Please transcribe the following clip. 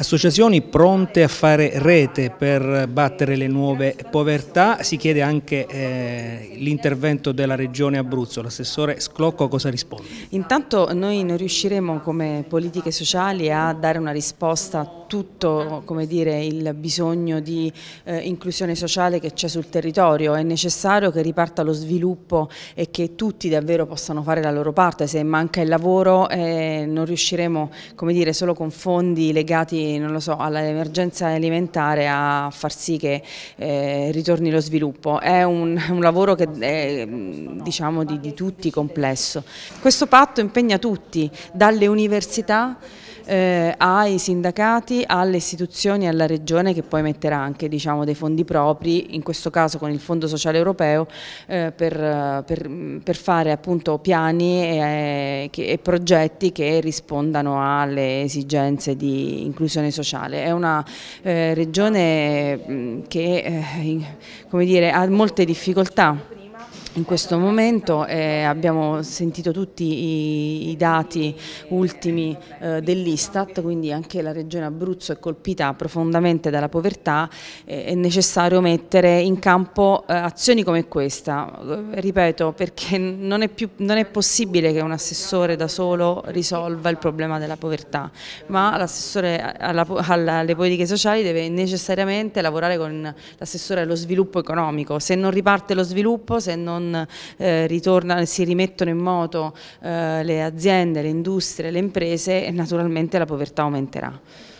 associazioni pronte a fare rete per battere le nuove povertà, si chiede anche eh, l'intervento della Regione Abruzzo, l'assessore Sclocco cosa risponde? Intanto noi non riusciremo come politiche sociali a dare una risposta a tutto dire, il bisogno di eh, inclusione sociale che c'è sul territorio, è necessario che riparta lo sviluppo e che tutti davvero possano fare la loro parte, se manca il lavoro eh, non riusciremo dire, solo con fondi legati quindi so, all'emergenza alimentare a far sì che eh, ritorni lo sviluppo. È un, un lavoro che è diciamo, di, di tutti complesso. Questo patto impegna tutti, dalle università eh, ai sindacati, alle istituzioni e alla regione che poi metterà anche diciamo, dei fondi propri, in questo caso con il Fondo Sociale Europeo, eh, per, per, per, fare appunto piani e, eh, e, e, progetti che rispondano alle esigenze di inclusione sociale. È una eh, regione mm, che eh, dire, ha molte difficoltà in questo momento eh, abbiamo sentito tutti i, i dati ultimi eh, dell'Istat, quindi anche la regione Abruzzo è colpita profondamente dalla povertà, eh, è necessario mettere in campo eh, azioni come questa, eh, ripeto perché non è, più, non è possibile che un assessore da solo risolva il problema della povertà, ma l'assessore alle politiche sociali deve necessariamente lavorare con l'assessore allo sviluppo economico, se non riparte lo sviluppo, se non non eh, ritorna, si rimettono in moto eh, le aziende, le industrie, le imprese e naturalmente la povertà aumenterà.